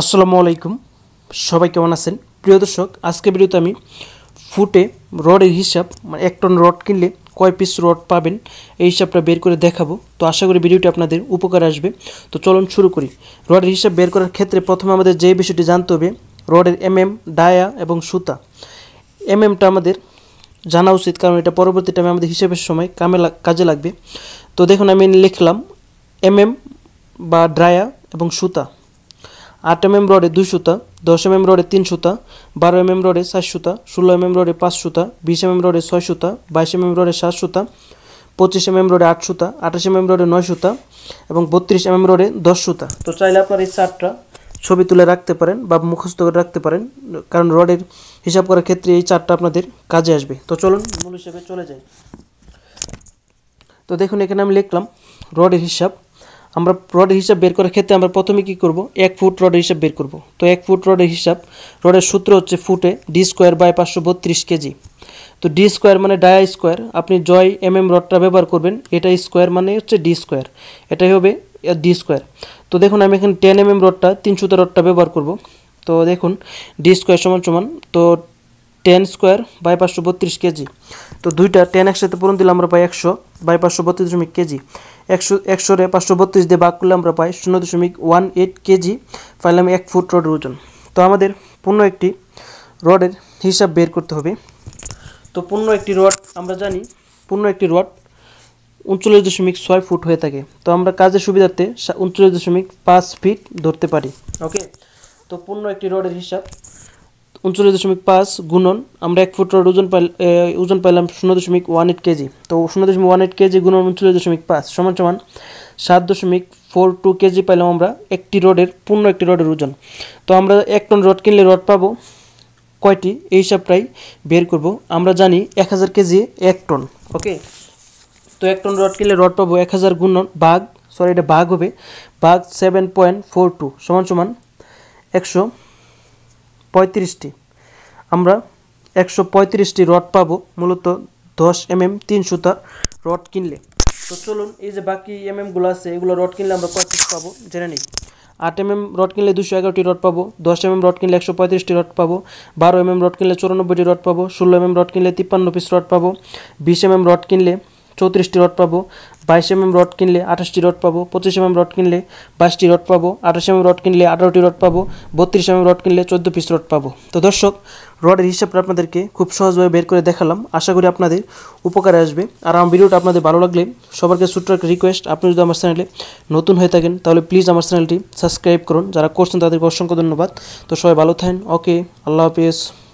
আসসালামু আলাইকুম সবাই কেমন আছেন প্রিয় দর্শক আজকে ভিডিওতে আমি ফুটে রডের হিসাব মানে এক টন রড কিনলে কয় পিস রড পাবেন এই হিসাবটা বের করে দেখাবো তো আশা করি ভিডিওটি আপনাদের উপকার আসবে তো চলুন শুরু করি রডের হিসাব বের করার ক্ষেত্রে প্রথমে আমাদের যে বিষয়টি জানতে হবে রডের এমএম ডায়া এবং সুতা এমএমটা আমাদের জানা উচিত কারণ এটা পরবর্তী টাইমে আমাদের হিসাবের সময় কামে কাজে লাগবে তো দেখুন আমি লিখলাম এমএম বা ড্রায়া এবং সুতা আট এম এম রোডে দুই সুতা দশ এম এম রোডে তিন সুতা বারো এম এম রোডে সাত সুতা ষোলো এম এম রোডে পাঁচ সুতা বিশ এম এম রোডে ছয় সুতা বাইশ এম এম রোডে সাত সুতা পঁচিশ এম এম রোডে আট সুতা আঠাশ এম এম রোডে নয় সুতা এবং বত্রিশ এম এম রোডে দশ সুতা তো চাইলে আপনার এই চারটা ছবি তুলে রাখতে পারেন বা মুখস্থ করে রাখতে পারেন কারণ রডের হিসাব করার ক্ষেত্রে এই চারটা আপনাদের কাজে আসবে তো চলুন মূল হিসেবে চলে যাই তো দেখুন এখানে আমি লিখলাম রডের হিসাব আমরা রডের হিসাব বের করার ক্ষেত্রে আমরা প্রথমে কি করব এক ফুট রডের হিসাব বের করব তো এক ফুট রডের হিসাব রডের সূত্র হচ্ছে ফুটে ডি স্কোয়ার বাই পাঁচশো বত্রিশ কেজি তো ডি স্কোয়ার মানে ডায়া স্কোয়ার আপনি জয় এম mm এম রডটা ব্যবহার করবেন এটা স্কোয়ার মানে হচ্ছে ডি স্কোয়ার এটাই হবে ডি স্কোয়ার তো দেখুন আমি এখানে টেন এম এম রডটা তিনশোতে রডটা ব্যবহার করব তো দেখুন ডি স্কোয়ার সমান সমান তো টেন স্কোয়ার বাই পাঁচশো বত্রিশ কেজি তো দুইটা টেন একসাথে পূরণ দিলে আমরা পাই একশো বাই পাঁচশো বত্রিশ দশমিক কেজি একশো একশো পাঁচশো বত্রিশ দিয়ে ভাগ করলে আমরা পাই শূন্য দশমিক ওয়ান এইট কেজি পাইলাম এক ফুট রডের ওজন তো আমাদের পূর্ণ একটি রডের হিসাব বের করতে হবে তো পূর্ণ একটি রড আমরা জানি পূর্ণ একটি রড উনচল্লিশ দশমিক ছয় ফুট হয়ে থাকে তো আমরা কাজের সুবিধার্থে উনচল্লিশ দশমিক পাঁচ ফিট ধরতে পারি ওকে তো পূর্ণ একটি রডের হিসাব উনচল্লিশ দশমিক পাঁচ গুণন আমরা এক ফুট রড ওজন পাইলাম ওজন পাইলাম শূন্য দশমিক ওয়ান এইট কেজি তো শূন্য দশমিক ওয়ান এইট কেজি গুণন উনচল্লিশ দশমিক পাঁচ সমান সমান সাত দশমিক ফোর টু কেজি পাইলাম আমরা একটি রডের পূর্ণ একটি রডের ওজন তো আমরা এক টন রড কিনলে রড পাবো কয়টি এই হিসাবটাই বের করব আমরা জানি এক হাজার কেজি এক টন ওকে তো এক টন রড কিনলে রড পাবো এক হাজার গুণন বাঘ সরি এটা ভাগ হবে বাঘ সেভেন পয়েন্ট ফোর টু সমান সমান একশো পঁয়ত্রিশটি আমরা একশো পঁয়ত্রিশটি রড পাবো মূলত দশ এম এম তিন সুতা রড কিনলে তো চলুন এই যে বাকি এম এমগুলো আছে এগুলো রড কিনলে আমরা পঁয়ত্রিশ পাবো জেনে নিই আট এম এম রড কিনলে দুশো এগারোটি রড পাবো দশ এম এম রড কিনলে একশো পঁয়ত্রিশটি রড পাবো বারো এম এম রড কিনলে চুরানব্বইটি রড পাবো ষোলো এম এম রড কিনলে তিপ্পান্ন পিস রড পাবো বিশ এম এম রড কিনলে চৌত্রিশটি রড পাবো বাইশ এমএম রড কিনলে আঠাশটি রড পাবো পঁচিশ এমএম রড কিনলে বাইশটি রড পাবো আঠাশ এম রড কিনলে আঠারোটি রড পাবো বত্রিশ এম রড কিনলে চোদ্দো পিস রড পাবো তো দর্শক রডের হিসাবটা আপনাদেরকে খুব সহজভাবে বের করে দেখালাম আশা করি আপনাদের উপকারে আসবে আর আমার ভিডিওটা আপনাদের ভালো লাগলে সবার কাছে ছোট্ট একটা রিকোয়েস্ট আপনি যদি আমার চ্যানেলে নতুন হয়ে থাকেন তাহলে প্লিজ আমার চ্যানেলটি সাবস্ক্রাইব করুন যারা করছেন তাদেরকে অসংখ্য ধন্যবাদ তো সবাই ভালো থাকেন ওকে আল্লাহ হাফিজ